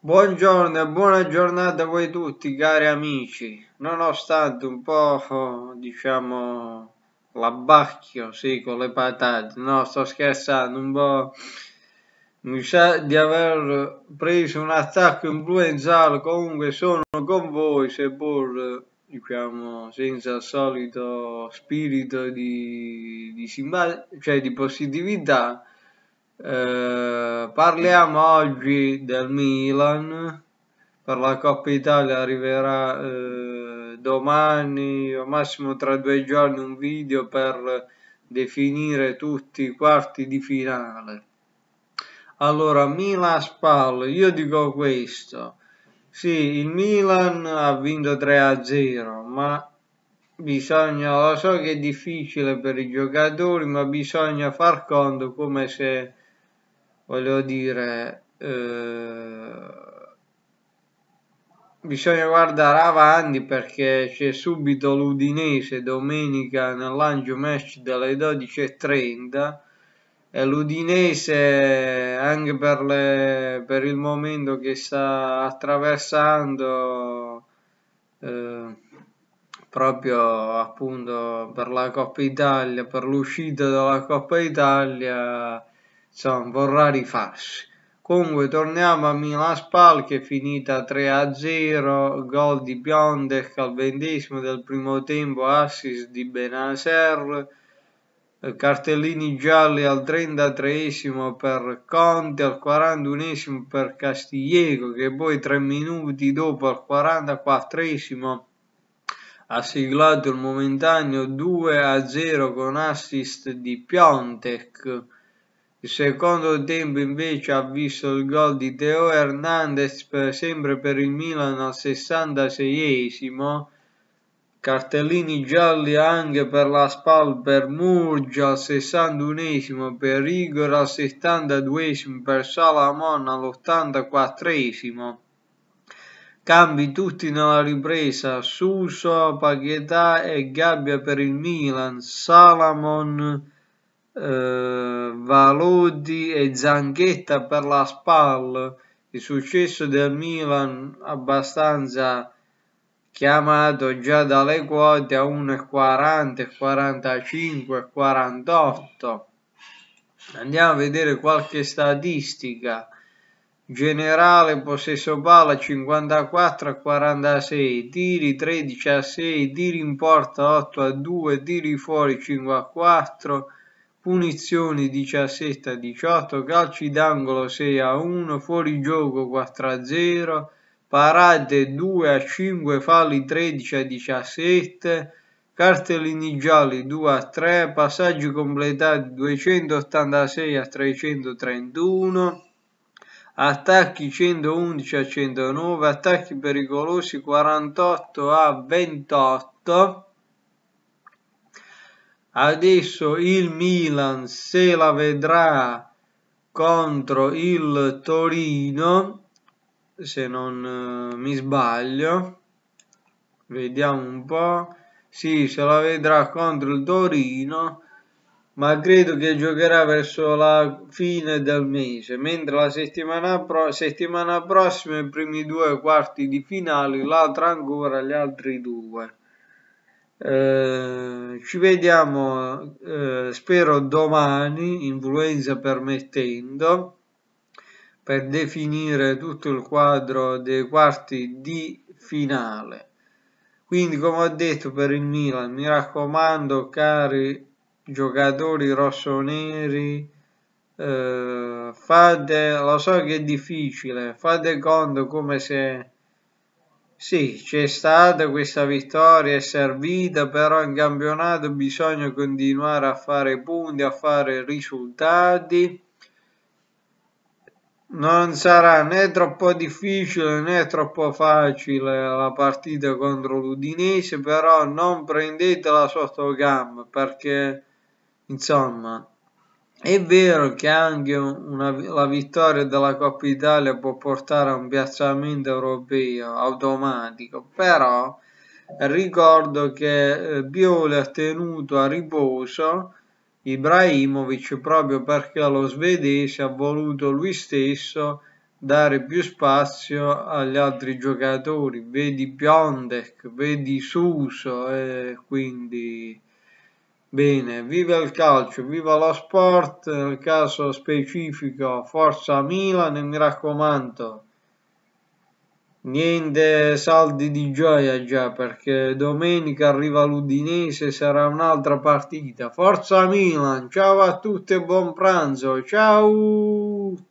Buongiorno e buona giornata a voi tutti cari amici, nonostante un po' diciamo l'abbacchio, sì, con le patate, no sto scherzando, un po' mi sa di aver preso un attacco influenzale, comunque sono con voi seppur diciamo senza il solito spirito di, di, cioè, di positività eh, parliamo oggi del Milan, per la Coppa Italia arriverà eh, domani o massimo tra due giorni un video per definire tutti i quarti di finale. Allora, Milan Spal, io dico questo. Sì, il Milan ha vinto 3-0, ma bisogna, lo so che è difficile per i giocatori, ma bisogna far conto come se volevo dire eh, bisogna guardare avanti perché c'è subito l'Udinese domenica nell'Angio Match dalle 12.30 e l'Udinese anche per, le, per, il momento che sta attraversando eh, proprio appunto per la Coppa Italia per l'uscita dalla Coppa Italia Johnson vorrà rifarsi. Comunque torniamo a Milan Spal che è finita 3-0, gol di Biondec al ventesimo del primo tempo, assist di Benaser, cartellini gialli al 33 per Conte, al 41 per Castigliego che poi tre minuti dopo al 44 ha siglato il momentaneo 2-0 con assist di Piontek il secondo tempo invece ha visto il gol di Teo Hernandez per, sempre per il Milan al 66esimo. Cartellini gialli anche per la SPAL per Murgia al 61esimo, per Igor al 72esimo, per Salamon all'84esimo. Cambi tutti nella ripresa, Suso, Paglietà e Gabbia per il Milan, Salamon eh, Valodi e Zanghetta per la SPAL, il successo del Milan abbastanza chiamato già dalle quote a 1,40, 45, 48. Andiamo a vedere qualche statistica. Generale possesso palla 54 a 46, tiri 13 a 6, tiri in porta 8 a 2, tiri fuori 5 a 4, punizioni 17 a 18, calci d'angolo 6 a 1, fuorigioco 4 a 0, parate 2 a 5, falli 13 a 17, cartellini gialli 2 a 3, passaggi completati 286 a 331, attacchi 111 a 109, attacchi pericolosi 48 a 28, Adesso il Milan se la vedrà contro il Torino, se non eh, mi sbaglio. Vediamo un po'. Sì, se la vedrà contro il Torino ma credo che giocherà verso la fine del mese, mentre la settimana, pro settimana prossima i primi due quarti di finale, l'altra ancora gli altri due. Eh, ci vediamo, eh, spero, domani, influenza permettendo, per definire tutto il quadro dei quarti di finale. Quindi, come ho detto per il Milan, mi raccomando, cari giocatori rossoneri, eh, fate, lo so che è difficile, fate conto come se sì, c'è stata questa vittoria, è servita, però in campionato bisogna continuare a fare punti, a fare risultati. Non sarà né troppo difficile né troppo facile la partita contro l'Udinese, però non prendetela sotto gamba perché, insomma, è vero che anche una, la vittoria della Coppa Italia può portare a un piazzamento europeo automatico, però ricordo che eh, Bioli ha tenuto a riposo Ibrahimovic proprio perché lo svedese ha voluto lui stesso dare più spazio agli altri giocatori, vedi Piontek, vedi Suso e eh, quindi Bene, viva il calcio, viva lo sport, nel caso specifico Forza Milan e mi raccomando, niente saldi di gioia già perché domenica arriva l'Udinese, sarà un'altra partita. Forza Milan, ciao a tutti e buon pranzo, ciao!